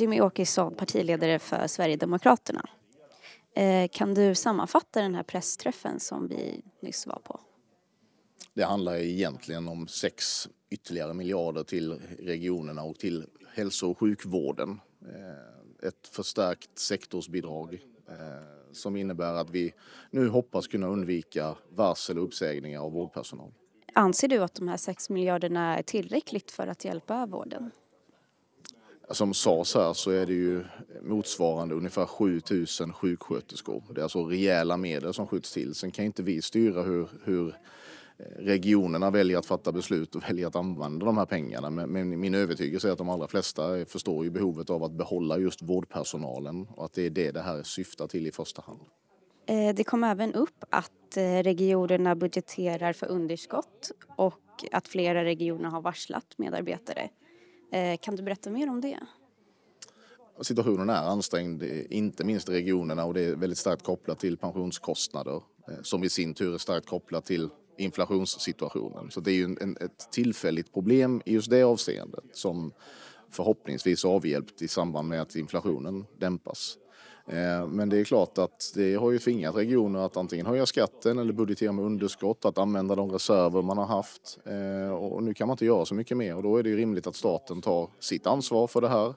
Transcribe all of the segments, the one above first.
Jimmy Åkesson, partiledare för Sverigedemokraterna. Eh, kan du sammanfatta den här pressträffen som vi nyss var på? Det handlar egentligen om sex ytterligare miljarder till regionerna och till hälso och sjukvården. Eh, ett förstärkt sektorsbidrag eh, som innebär att vi nu hoppas kunna undvika varsel och uppsägningar av vårdpersonal. Anser du att de här sex miljarderna är tillräckligt för att hjälpa vården? Som sades här så är det ju motsvarande ungefär 7000 sjuksköterskor. Det är alltså rejäla medel som skjuts till. Sen kan inte vi styra hur, hur eh, regionerna väljer att fatta beslut och väljer att använda de här pengarna. Men, min övertygelse är att de allra flesta förstår ju behovet av att behålla just vårdpersonalen och att det är det det här syftar till i första hand. Eh, det kom även upp att eh, regionerna budgeterar för underskott och att flera regioner har varslat medarbetare. Eh, kan du berätta mer om det? Situationen är ansträngd, eh, inte minst i regionerna och det är väldigt starkt kopplat till pensionskostnader eh, som i sin tur är starkt kopplat till inflationssituationen. Så det är ju en, ett tillfälligt problem i just det avseendet som förhoppningsvis avhjälpt i samband med att inflationen dämpas. Eh, men det är klart att det har ju tvingat regioner att antingen höja skatten eller budgetera med underskott, att använda de reserver man har haft. Eh, och nu kan man inte göra så mycket mer och då är det rimligt att staten tar sitt ansvar för det här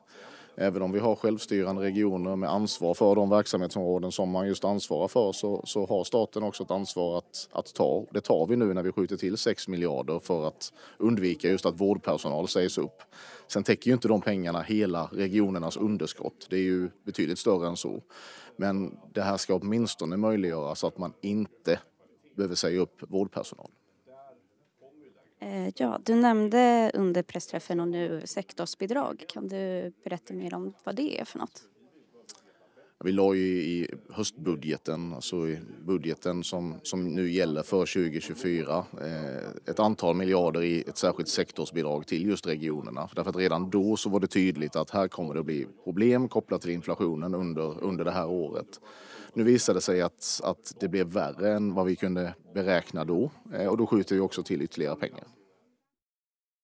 Även om vi har självstyrande regioner med ansvar för de verksamhetsområden som man just ansvarar för så, så har staten också ett ansvar att, att ta. Det tar vi nu när vi skjuter till 6 miljarder för att undvika just att vårdpersonal sägs upp. Sen täcker ju inte de pengarna hela regionernas underskott. Det är ju betydligt större än så. Men det här ska åtminstone möjliggöra så att man inte behöver säga upp vårdpersonal. Eh, ja, du nämnde under pressträffen och nu sektorsbidrag. Kan du berätta mer om vad det är för något? Vi la ju i höstbudgeten, alltså i budgeten som, som nu gäller för 2024, eh, ett antal miljarder i ett särskilt sektorsbidrag till just regionerna. Därför att redan då så var det tydligt att här kommer det bli problem kopplat till inflationen under, under det här året. Nu visade det sig att, att det blev värre än vad vi kunde beräkna då eh, och då skjuter vi också till ytterligare pengar.